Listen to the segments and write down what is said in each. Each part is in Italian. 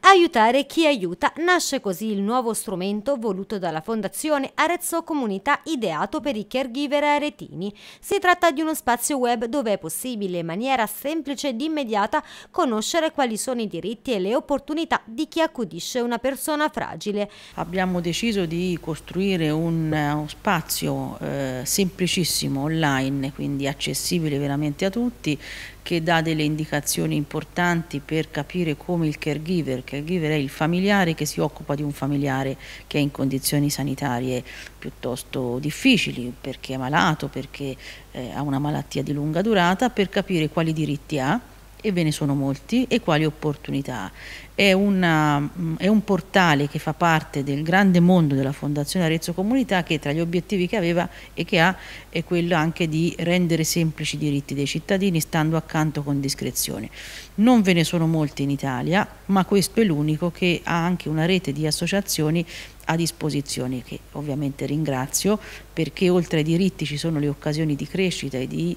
Aiutare chi aiuta nasce così il nuovo strumento voluto dalla Fondazione Arezzo Comunità ideato per i caregiver aretini. Si tratta di uno spazio web dove è possibile in maniera semplice ed immediata conoscere quali sono i diritti e le opportunità di chi accudisce una persona fragile. Abbiamo deciso di costruire un, eh, uno spazio eh, semplicissimo online, quindi accessibile veramente a tutti, che dà delle indicazioni importanti per capire come il caregiver, il caregiver è il familiare che si occupa di un familiare che è in condizioni sanitarie piuttosto difficili, perché è malato, perché eh, ha una malattia di lunga durata, per capire quali diritti ha, e ve ne sono molti, e quali opportunità. È, una, mm, è, un portale che fa parte del grande mondo della Fondazione Arezzo Comunità che tra gli obiettivi che aveva e che ha è quello anche di rendere semplici i diritti dei cittadini stando accanto con discrezione. Non ve ne sono molti in Italia, ma questo è l'unico che ha anche una rete di associazioni a disposizione che ovviamente ringrazio perché oltre ai diritti ci sono le occasioni di crescita e di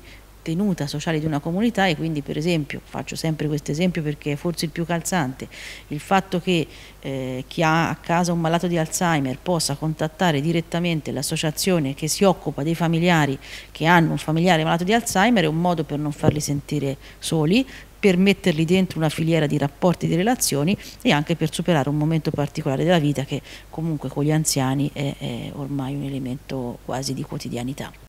tenuta sociale di una comunità e quindi per esempio, faccio sempre questo esempio perché è forse il più calzante, il fatto che eh, chi ha a casa un malato di Alzheimer possa contattare direttamente l'associazione che si occupa dei familiari che hanno un familiare malato di Alzheimer è un modo per non farli sentire soli, per metterli dentro una filiera di rapporti, e di relazioni e anche per superare un momento particolare della vita che comunque con gli anziani è, è ormai un elemento quasi di quotidianità.